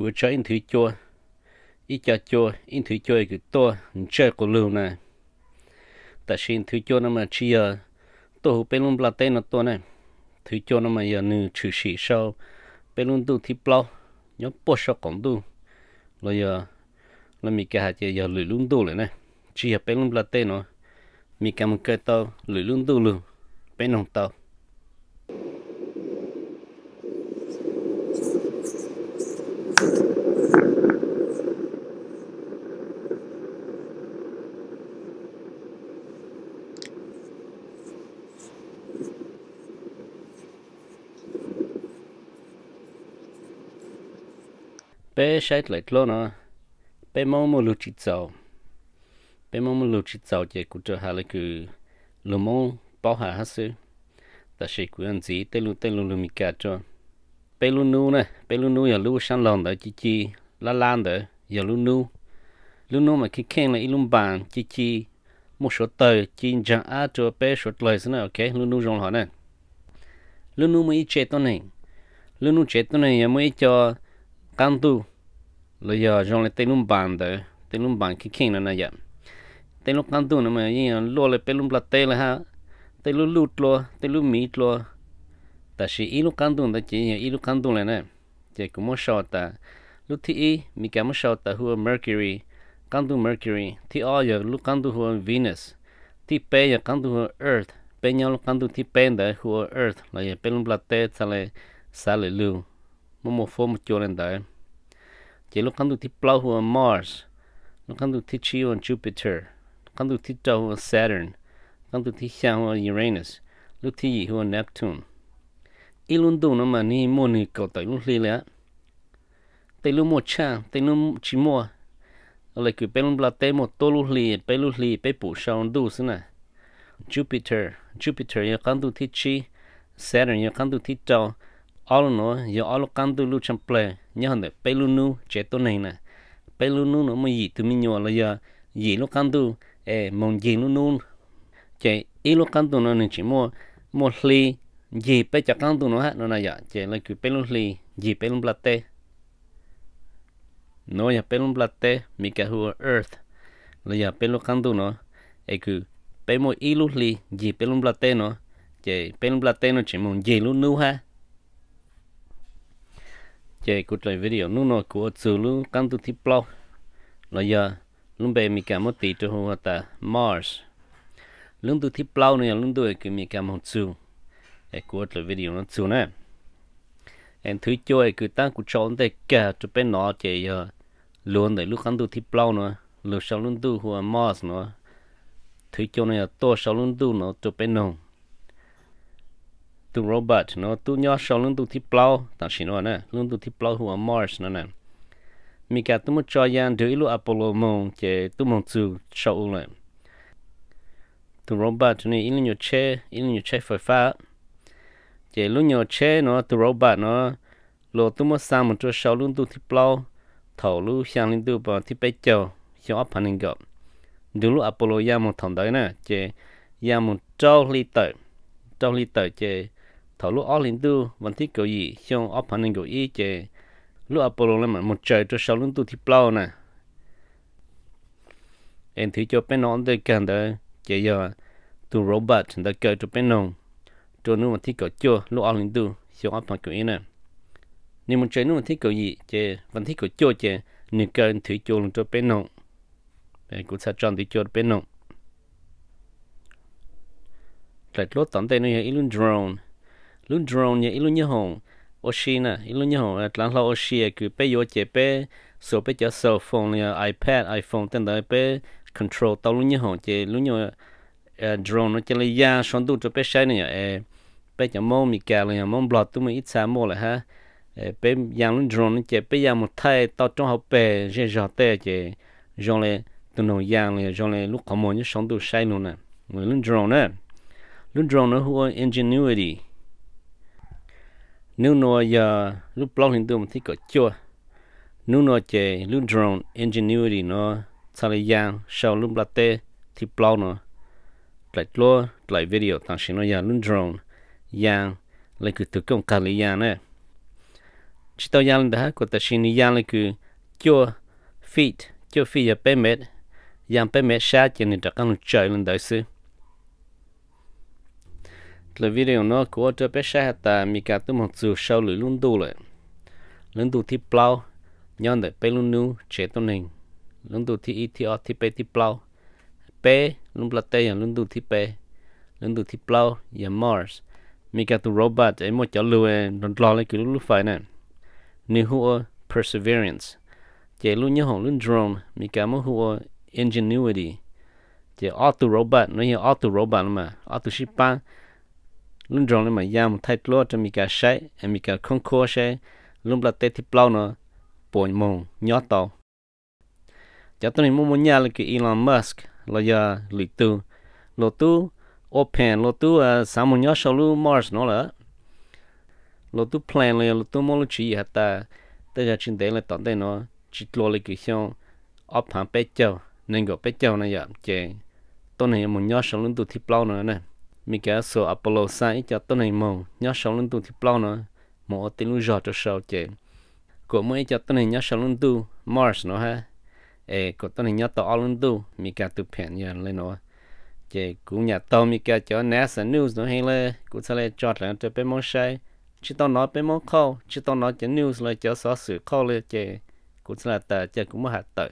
của cho in thứ chua ít cho chua in thứ chua cái to chơi của lưu này ta xin thứ chua nó mà chia, giờ tôi hụt bên luôn là tên nó to này thứ chua nó mà giờ nữ trừ sĩ sau bên luôn tu thì plau nhớ bớt sao còn tu rồi giờ là mình cái hạt giờ lười luôn tu lại này chia giờ bên luôn là tên nó mình cầm cái tao lười luôn tu luôn bên không tao Pešajt letlono, pe momo lučico. Pe momo lučico je kučo hale ku lumon poha hasu. Ta sẽ še ku an zi te lu te lu lu cho, Pe lu nu ne, pe lu nu ya e lu shan lon da chi chi, la lan da e ya lu nu. Lu nu ma ki ken la ilum bàn chi chi, một số tờ chi chẳng á cho bé số lời xin ok lu nu rong hỏi nè. Lu nu mà mới chết tôi này. Lu nu chết tôi này e mới cho can tu rồi giờ trong lại tên lùng bàn đấy tên lùng bàn khi kinh là vậy tên lùng căn tu nó mà như là lúa lại tên lùng bát tê là ha tên lùng lụt lo tên lùng mít lo ta chỉ ít lùng căn tu ta chỉ ít lùng căn tu là nè chỉ cũng muốn sao ta lúc thì mi cả muốn sao ta hua mercury căn tu mercury thì ở giờ lúc căn tu hua venus thì pe giờ căn tu hua earth pe nhau lúc căn tu thì pe đấy hua earth là giờ tên lùng bát tê sao lại sao lại lưu một một form một chỗ lên ¿eh? chỉ lúc khăn tu thì plow hùa Mars lúc khăn tu thì chi hùa Jupiter khăn tu thì trâu hùa Saturn khăn tu thì xa hùa Uranus lúc thì gì hùa Neptune ít luôn tu nó mà ni mua ni cầu tới lúc li lẽ tới lúc mua cha tới lúc chỉ mua là cứ bên là tới một tô lúc li bên lúc li bên bù sao tu xin à Jupiter Jupiter yêu khăn tu thì chi Saturn yêu khăn tu thì trâu all nó giờ all căn tu lu chăm ple nhớ hơn đấy pe lu nu chế tu này na pe lu nu nó mới gì tụi mình nhỏ là giờ gì lúc căn tu ê mong gì nu nu chế ít lúc căn tu nó nên chỉ mo mo ly gì pe cho căn tu nó ha nó này giờ chế là cứ pe lu ly gì pe lu plate nó giờ pe lu plate mi cả hùa earth là giờ pe lu căn tu nó ê cứ pe mo ít lúc ly gì pe lu plate nó chế pe lu plate nó chỉ mong gì lu nu ha chế của trời video nó nó của xử luôn căn tu thi plau là giờ lúc bé mình cảm một tí cho hồ ta Mars lúc tu thi plau này lúc tu cái mình cảm một xử cái của trời video nó xử nè em thứ chơi cứ tăng cũng chọn để cả cho bên nó chế giờ luôn để lúc căn tu thi plau nữa lúc sau lúc tu hồ Mars nữa thứ cho này to sau lúc tu nó cho bên nông tu robot nó tu nhỏ sau lưng tu thi plow ta chỉ nó nè lưng tu thi plow hùa mars nó nè mi cả tu muốn cho yan đưa apollo mông chế tu mong chu sau lại tu robot này ilu nhiều che ilu nhiều che phải phá chế lúc nhiều che nó tu robot nó lo tu muốn một chỗ sau lưng tu thi plow thầu lu sang lên tu bảo thi bé châu cho ấp hành gặp đưa lu apollo ya thằng đấy nè chế ya trâu li tờ trâu li tờ chế thảo lúc all tu vẫn thích kiểu gì xong ấp hẳn kiểu ý chè lúc apollo lên mà một trời cho sáu lần tu thì plau nè em thấy cho bên nón tới cần tới chè giờ tu robot đã cởi cho bên nón cho nó mà thích kiểu chưa lúc all tu xong ấp hẳn kiểu ý nè nên một trời nó mà thích kiểu gì chè vẫn thích kiểu chưa chè nên cần thử cho luôn cho bên nón em cũng sẽ chọn thì cho bên nón lại lốt tận tay nó là drone luôn drone nhỉ luôn nhớ hồng oshi nè luôn nhớ hồng lăng lo oshi cứ e bé yo chế bé số bé cho số phone nhỉ ipad iphone tên đó bé control tao luôn nhớ hồng chế luôn nhớ drone nó chế lấy ya son tu cho bé sai nè bé cho mông mi cả rồi mông blog tụi mình ít xa mồ lại ha bé yang luôn drone chế bé yang một thay tao trong học bé dễ dọ tê chế rồi lại tụi nó yang rồi rồi lại lúc có mồi nhớ son tu sai luôn nè luôn drone nè luôn drone nó hua ingenuity nếu nó giờ lúc blog hiện tượng thì có chưa nếu nó chế lúc drone ingenuity nó sau này giang sau lúc tê thì blog nó lại lo lại video tăng sinh nó giờ lúc drone giang lại cứ thực công cali giang này chỉ tao giang lên đã có sinh xin giang lại cứ chưa fit chưa fit giờ payment giang payment sao chỉ nên đặt cái trời lên đại sư là video nó của cho bé xe ta mi cả tụm học dù sâu lưỡi luôn đủ rồi lần đủ thì plau nhon để bé luôn nu chế tôn hình lần đủ thì ít thì ở thì bé thì plau bé luôn là tây lần đủ thì bé lần đủ thì plau và mars mi cả tụm robot ấy một chỗ lùi đòn lo lên cái lúc phải này nếu hùa perseverance chế luôn nhớ hồn luôn drone mi cả mô hùa ingenuity chế auto robot nó như auto robot mà auto ship lúc rồi lên mà Yam một thay lo cho mình cả sấy em mình cả không khó sấy lúc là tết thì Plau nó bổn mông nhỏ tàu cho tôi nên muốn nhà là cái Elon Musk là giờ lụy tu lụy tu open lụy tu sáu mươi nhỏ sau lụy Mars nó là lụy tu plan là lụy tu mong lụy chỉ hạt ta tới giờ trên đấy là tận đây nó chỉ lo là cái xong open bé châu nên gọi bé châu này giờ chơi tôi này muốn nhỏ sau lụy tu thì bao nữa này mi cả số Apollo sai cho tôi này mong nhớ sau lưng tôi thì plau nữa mỏ tin lu giọt cho sau chế của mấy cho tôi này nhớ sau lưng tôi Mars nó ha ê của tôi này nhớ tàu lưng tu mi cả tu phèn giờ lên nó chế cũng nhà tôi mi cả cho NASA News nó hay là cũng sẽ lên chọt là cho bên mong sai chỉ tao nói bên mong khâu chỉ tao nói cho news là cho xóa sự khâu lên chế cũng sẽ là ta chế cũng mới hạt tờ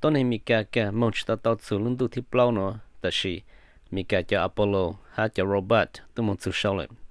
tôi này mi cả cả mong chỉ tao tao xử lưng tu thì plau nó 但是。mikä cho Apollo ha cho Robert tu mong su shau